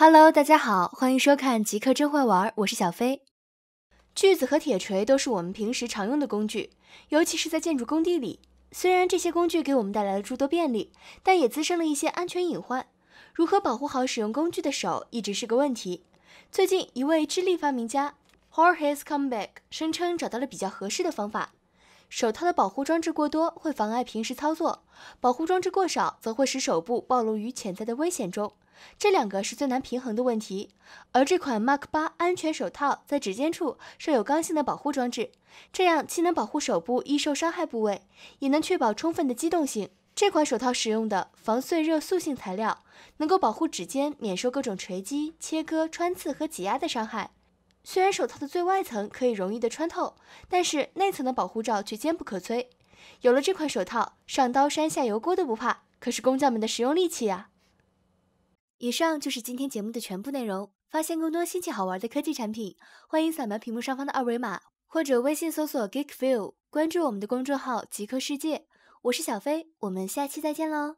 Hello，大家好，欢迎收看《极客真会玩》，我是小飞。锯子和铁锤都是我们平时常用的工具，尤其是在建筑工地里。虽然这些工具给我们带来了诸多便利，但也滋生了一些安全隐患。如何保护好使用工具的手，一直是个问题。最近，一位智利发明家 Jorge Comeback 声称找到了比较合适的方法。手套的保护装置过多会妨碍平时操作，保护装置过少则会使手部暴露于潜在的危险中。这两个是最难平衡的问题。而这款 Mark 八安全手套在指尖处设有刚性的保护装置，这样既能保护手部易受伤害部位，也能确保充分的机动性。这款手套使用的防碎热塑性材料能够保护指尖免受各种锤击、切割、穿刺和挤压的伤害。虽然手套的最外层可以容易的穿透，但是内层的保护罩却坚不可摧。有了这款手套，上刀山下油锅都不怕，可是工匠们的实用利器啊！以上就是今天节目的全部内容。发现更多新奇好玩的科技产品，欢迎扫描屏幕上方的二维码，或者微信搜索 “Geek View”，关注我们的公众号“极客世界”。我是小飞，我们下期再见喽！